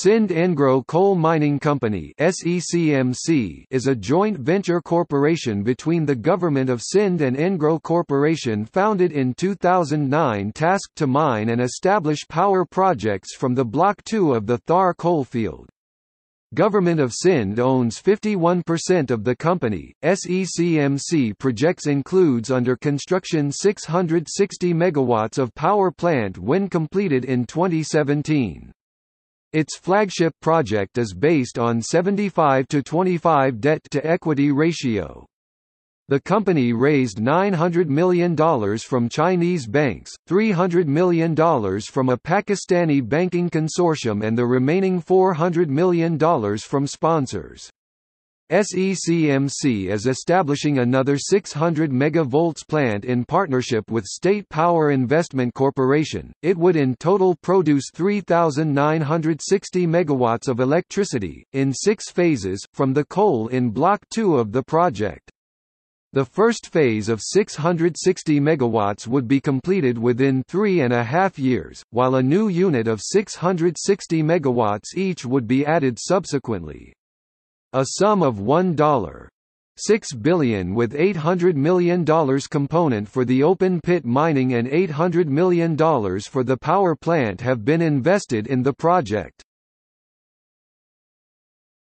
Sindh-Engro Coal Mining Company is a joint venture corporation between the Government of Sindh and Engro Corporation founded in 2009 tasked to mine and establish power projects from the Block 2 of the Thar coalfield. Government of Sindh owns 51% of the company. SECMC projects includes under construction 660 megawatts of power plant when completed in 2017. Its flagship project is based on 75 to 25 debt-to-equity ratio. The company raised $900 million from Chinese banks, $300 million from a Pakistani banking consortium and the remaining $400 million from sponsors. SECMC is establishing another 600 megavolts plant in partnership with State Power Investment Corporation. It would in total produce 3960 megawatts of electricity in 6 phases from the coal in block 2 of the project. The first phase of 660 megawatts would be completed within three and a half years, while a new unit of 660 megawatts each would be added subsequently. A sum of $1.6 billion, with $800 million component for the open pit mining and $800 million for the power plant have been invested in the project.